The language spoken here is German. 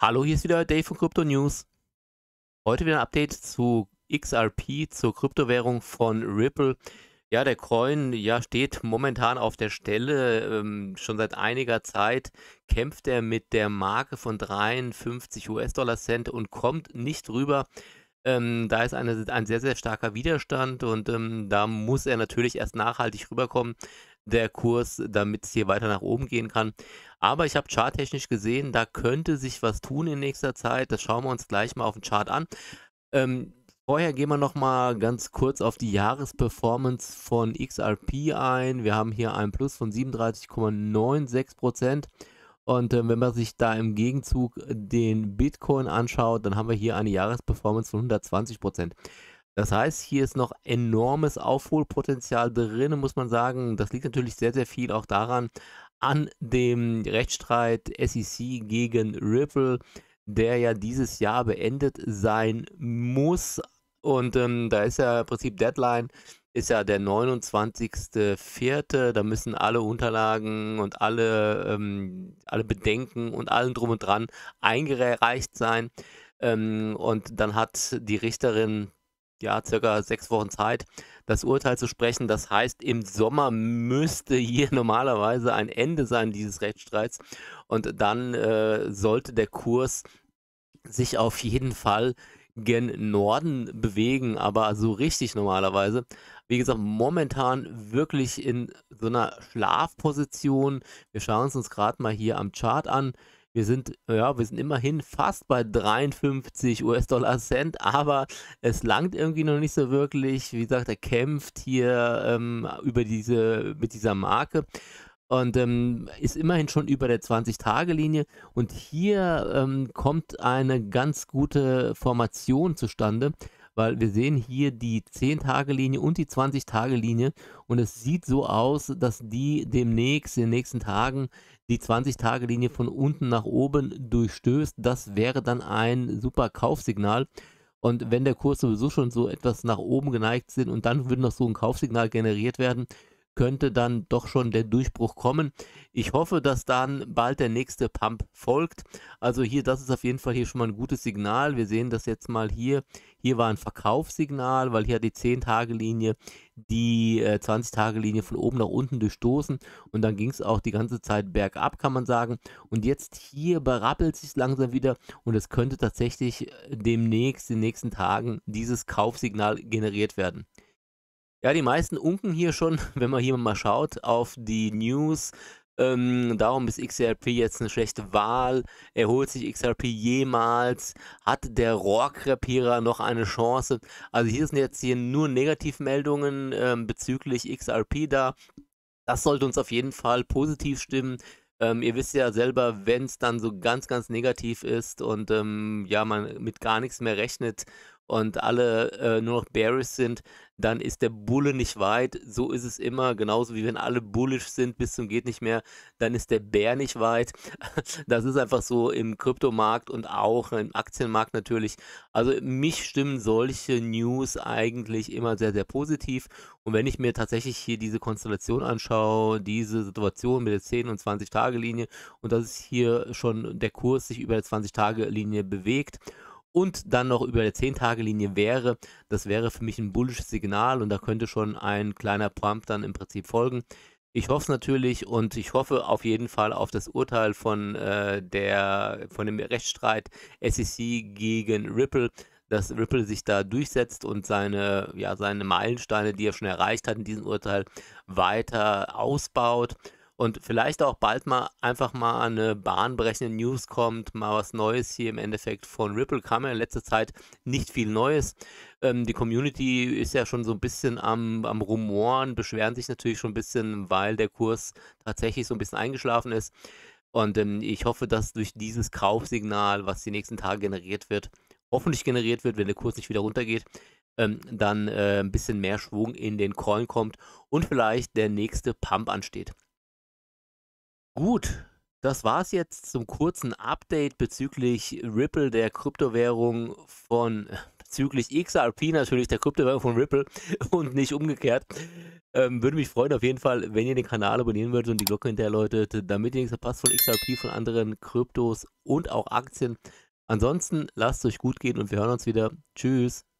Hallo, hier ist wieder Dave von Crypto News. Heute wieder ein Update zu XRP, zur Kryptowährung von Ripple. Ja, der Coin ja, steht momentan auf der Stelle. Ähm, schon seit einiger Zeit kämpft er mit der Marke von 53 US-Dollar Cent und kommt nicht rüber. Ähm, da ist eine, ein sehr, sehr starker Widerstand und ähm, da muss er natürlich erst nachhaltig rüberkommen der Kurs, damit es hier weiter nach oben gehen kann. Aber ich habe charttechnisch gesehen, da könnte sich was tun in nächster Zeit. Das schauen wir uns gleich mal auf den Chart an. Ähm, vorher gehen wir noch mal ganz kurz auf die Jahresperformance von XRP ein. Wir haben hier ein Plus von 37,96 Prozent. Und äh, wenn man sich da im Gegenzug den Bitcoin anschaut, dann haben wir hier eine Jahresperformance von 120 Prozent. Das heißt, hier ist noch enormes Aufholpotenzial drin, muss man sagen. Das liegt natürlich sehr, sehr viel auch daran, an dem Rechtsstreit SEC gegen Ripple, der ja dieses Jahr beendet sein muss. Und ähm, da ist ja im Prinzip Deadline, ist ja der 29.04. Da müssen alle Unterlagen und alle, ähm, alle Bedenken und allem drum und dran eingereicht sein. Ähm, und dann hat die Richterin ja, circa sechs Wochen Zeit, das Urteil zu sprechen. Das heißt, im Sommer müsste hier normalerweise ein Ende sein dieses Rechtsstreits und dann äh, sollte der Kurs sich auf jeden Fall gen Norden bewegen, aber so richtig normalerweise. Wie gesagt, momentan wirklich in so einer Schlafposition. Wir schauen es uns gerade mal hier am Chart an. Wir sind, ja, wir sind immerhin fast bei 53 US-Dollar Cent, aber es langt irgendwie noch nicht so wirklich. Wie gesagt, er kämpft hier ähm, über diese, mit dieser Marke und ähm, ist immerhin schon über der 20-Tage-Linie. Und hier ähm, kommt eine ganz gute Formation zustande weil wir sehen hier die 10-Tage-Linie und die 20-Tage-Linie und es sieht so aus, dass die demnächst, in den nächsten Tagen, die 20-Tage-Linie von unten nach oben durchstößt. Das wäre dann ein super Kaufsignal. Und wenn der Kurs sowieso schon so etwas nach oben geneigt sind und dann würde noch so ein Kaufsignal generiert werden, könnte dann doch schon der Durchbruch kommen. Ich hoffe, dass dann bald der nächste Pump folgt. Also hier, das ist auf jeden Fall hier schon mal ein gutes Signal. Wir sehen das jetzt mal hier. Hier war ein Verkaufssignal, weil hier die 10-Tage-Linie, die äh, 20-Tage-Linie von oben nach unten durchstoßen und dann ging es auch die ganze Zeit bergab, kann man sagen. Und jetzt hier berappelt sich langsam wieder und es könnte tatsächlich äh, demnächst, in den nächsten Tagen, dieses Kaufsignal generiert werden. Ja, die meisten unken hier schon, wenn man hier mal schaut, auf die News. Ähm, darum ist XRP jetzt eine schlechte Wahl. Erholt sich XRP jemals? Hat der Rohrkrepierer noch eine Chance? Also hier sind jetzt hier nur Negativmeldungen ähm, bezüglich XRP da. Das sollte uns auf jeden Fall positiv stimmen. Ähm, ihr wisst ja selber, wenn es dann so ganz, ganz negativ ist und ähm, ja, man mit gar nichts mehr rechnet und alle äh, nur noch bearish sind, dann ist der Bulle nicht weit. So ist es immer. Genauso wie wenn alle bullish sind bis zum geht nicht mehr, dann ist der Bär nicht weit. Das ist einfach so im Kryptomarkt und auch im Aktienmarkt natürlich. Also mich stimmen solche News eigentlich immer sehr, sehr positiv. Und wenn ich mir tatsächlich hier diese Konstellation anschaue, diese Situation mit der 10 und 20 Tage Linie und dass es hier schon der Kurs sich über der 20 Tage Linie bewegt und dann noch über der 10-Tage-Linie wäre, das wäre für mich ein bullisches Signal und da könnte schon ein kleiner Prompt dann im Prinzip folgen. Ich hoffe es natürlich und ich hoffe auf jeden Fall auf das Urteil von, äh, der, von dem Rechtsstreit SEC gegen Ripple, dass Ripple sich da durchsetzt und seine, ja, seine Meilensteine, die er schon erreicht hat in diesem Urteil, weiter ausbaut und vielleicht auch bald mal einfach mal eine bahnbrechende News kommt, mal was Neues hier im Endeffekt von Ripple kam ja in letzter Zeit nicht viel Neues. Ähm, die Community ist ja schon so ein bisschen am, am Rumoren, beschweren sich natürlich schon ein bisschen, weil der Kurs tatsächlich so ein bisschen eingeschlafen ist. Und ähm, ich hoffe, dass durch dieses Kaufsignal, was die nächsten Tage generiert wird, hoffentlich generiert wird, wenn der Kurs nicht wieder runtergeht, ähm, dann äh, ein bisschen mehr Schwung in den Coin kommt und vielleicht der nächste Pump ansteht. Gut, das war es jetzt zum kurzen Update bezüglich Ripple, der Kryptowährung von, bezüglich XRP natürlich, der Kryptowährung von Ripple und nicht umgekehrt. Ähm, würde mich freuen auf jeden Fall, wenn ihr den Kanal abonnieren würdet und die Glocke hinterläutet, damit ihr nichts verpasst von XRP, von anderen Kryptos und auch Aktien. Ansonsten lasst es euch gut gehen und wir hören uns wieder. Tschüss.